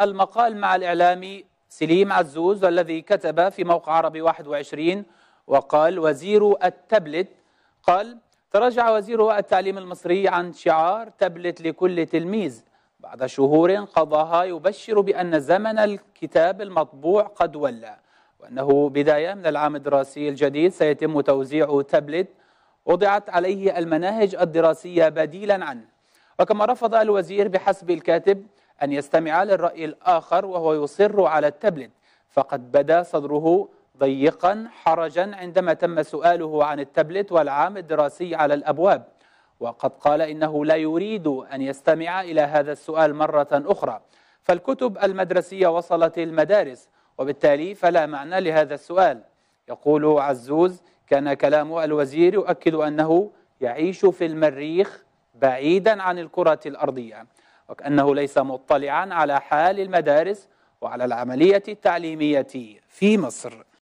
المقال مع الإعلامي سليم عزوز الذي كتب في موقع عربي 21 وقال وزير التابلت قال تراجع وزير التعليم المصري عن شعار تابلت لكل تلميذ بعد شهور قضاها يبشر بأن زمن الكتاب المطبوع قد ولى وأنه بداية من العام الدراسي الجديد سيتم توزيع تابلت وضعت عليه المناهج الدراسية بديلا عنه وكما رفض الوزير بحسب الكاتب أن يستمع للرأي الآخر وهو يصر على التبلد فقد بدا صدره ضيقا حرجا عندما تم سؤاله عن التابلت والعام الدراسي على الأبواب وقد قال إنه لا يريد أن يستمع إلى هذا السؤال مرة أخرى فالكتب المدرسية وصلت المدارس وبالتالي فلا معنى لهذا السؤال يقول عزوز كان كلام الوزير يؤكد أنه يعيش في المريخ بعيدا عن الكرة الأرضية وكأنه ليس مطلعا على حال المدارس وعلى العملية التعليمية في مصر